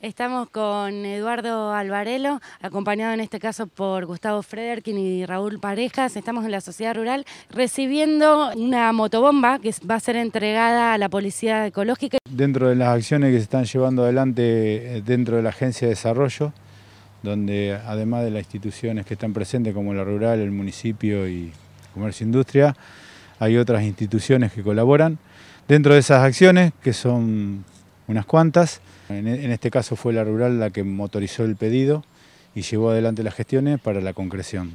Estamos con Eduardo Alvarelo, acompañado en este caso por Gustavo Frederkin y Raúl Parejas. Estamos en la sociedad rural recibiendo una motobomba que va a ser entregada a la Policía Ecológica. Dentro de las acciones que se están llevando adelante eh, dentro de la Agencia de Desarrollo, donde además de las instituciones que están presentes como la rural, el municipio y comercio e industria, hay otras instituciones que colaboran. Dentro de esas acciones, que son unas cuantas. E, en, este caso fue la rural la que motorizó el pedido y llevó adelante las gestiones para la concreción.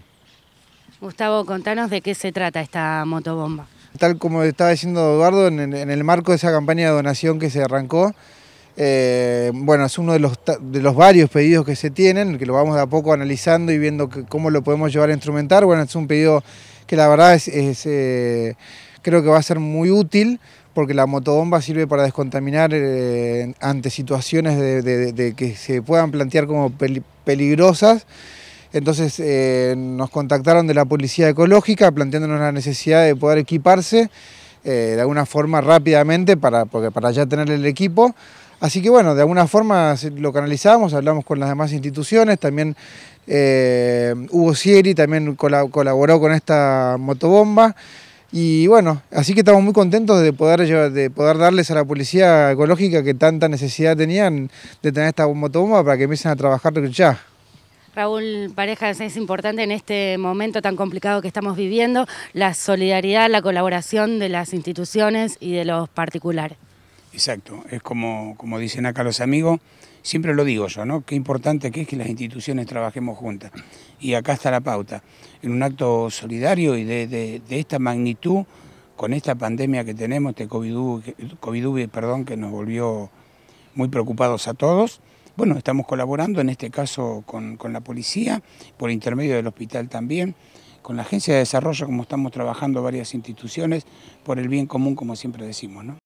Gustavo, contanos de qué se trata esta motobomba. Tal como estaba diciendo Eduardo, en, el marco de esa campaña de donación que se arrancó, eh, bueno, es uno de los, varios pedidos que se tienen, que lo vamos de a poco analizando y viendo cómo lo podemos llevar a instrumentar. Bueno, es un pedido que la verdad es, eh, creo que va a ser muy útil porque la motobomba sirve para descontaminar eh, ante situaciones de, que se puedan plantear como peligrosas. Entonces eh, nos contactaron de la Policía Ecológica planteándonos la necesidad de poder equiparse eh, de alguna forma rápidamente para, porque para ya tener el equipo. Así que bueno, de alguna forma lo canalizamos, hablamos con las demás instituciones, también Hugo Sieri también colaboró con esta motobomba. Y bueno, así que estamos muy contentos de poder, de poder darles a la policía ecológica que tanta necesidad tenían de tener esta bomba para que empiecen a trabajar ya. Raúl pareja es importante en este momento tan complicado que estamos viviendo la solidaridad, la colaboración de las instituciones y de los particulares. Exacto, es como, como dicen acá los amigos, siempre lo digo yo, ¿no? Qué importante que es que las instituciones trabajemos juntas. Y acá está la pauta. En un acto solidario y de, esta magnitud, con esta pandemia que tenemos, este COVID, 19 perdón, que nos volvió muy preocupados a todos, bueno, estamos colaborando en este caso con, con la policía, por intermedio del hospital también, con la agencia de desarrollo, como estamos trabajando varias instituciones, por el bien común, como siempre decimos, ¿no?